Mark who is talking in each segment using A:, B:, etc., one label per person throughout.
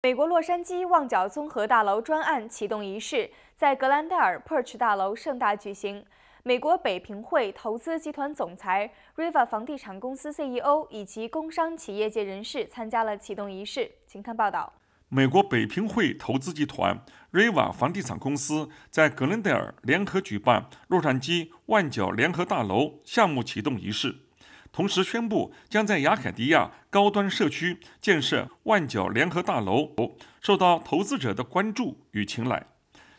A: 美国洛杉矶旺角综合大楼专案启动仪式在格兰戴尔 Perch 大楼盛大举行。美国北平汇投资集团总裁 Riva 房地产公司 CEO 以及工商企业界人士参加了启动仪式。请看报道：
B: 美国北平汇投资集团 Riva 房地产公司在格兰戴尔联合举办洛杉矶旺角联合大楼项目启动仪式。同时宣布将在亚凯迪亚高端社区建设万角联合大楼，受到投资者的关注与青睐。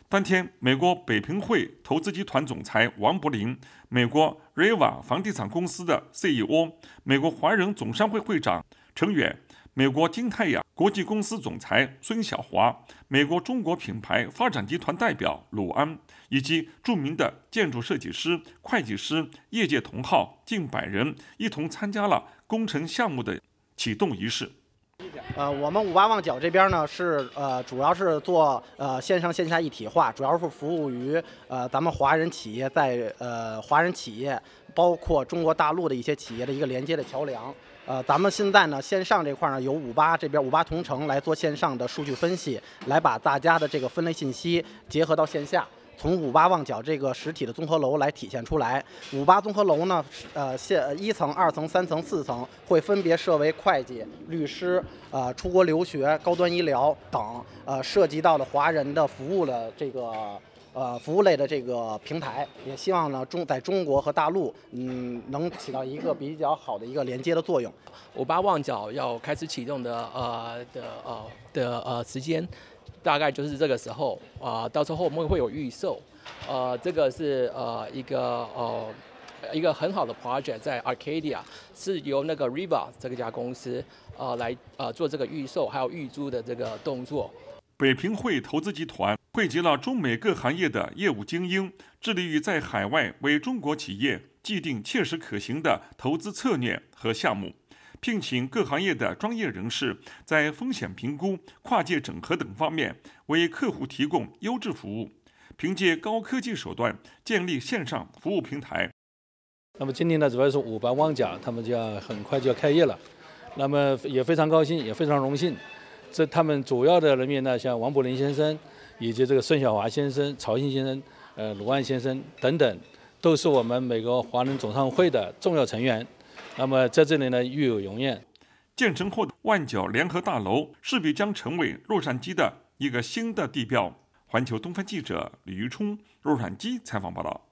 B: 当天，美国北平汇投资集团总裁王柏林、美国瑞瓦房地产公司的 CEO、美国华人总商会会长陈远。美国金太阳国际公司总裁孙晓华、美国中国品牌发展集团代表鲁安以及著名的建筑设计师、会计师、业界同好近百人一同参加了工程项目的启动仪式。
C: 呃，我们五八旺角这边呢是呃，主要是做呃线上线下一体化，主要是服务于呃咱们华人企业在呃华人企业，包括中国大陆的一些企业的一个连接的桥梁。呃，咱们现在呢线上这块呢有五八这边五八同城来做线上的数据分析，来把大家的这个分类信息结合到线下。从五八旺角这个实体的综合楼来体现出来。五八综合楼呢，呃，现一层、二层、三层、四层会分别设为会计、律师、呃，出国留学、高端医疗等，呃，涉及到的华人的服务的这个，呃，服务类的这个平台。也希望呢，中在中国和大陆，嗯，能起到一个比较好的一个连接的作用。
A: 五八旺角要开始启动的，呃的，呃的，呃时间。大概就是这个时候啊，到时候我们会有预售，呃，这个是呃一个呃一个很好的 project，在 Arcadia 是由那个 r i v a 这这家公司呃来呃做这个预售还有预租的这个动作。
B: 北平汇投资集团汇集了中美各行业的业务精英，致力于在海外为中国企业既定切实可行的投资策略和项目。聘请各行业的专业人士，在风险评估、跨界整合等方面为客户提供优质服务。凭借高科技手段建立线上服务平台。那么今天呢，主要是五八旺甲，他们就
D: 要很快就要开业了。那么也非常高兴，也非常荣幸。这他们主要的人员呢，像王柏林先生，以及这个孙晓华先生、曹新先生、呃鲁安先生等等，都是我们美国华人总商会的重要成员。那么
B: 在这里呢，又有容宴。建成后，万角联合大楼势必将成为洛杉矶的一个新的地标。环球东方记者李玉冲，洛杉矶采访报道。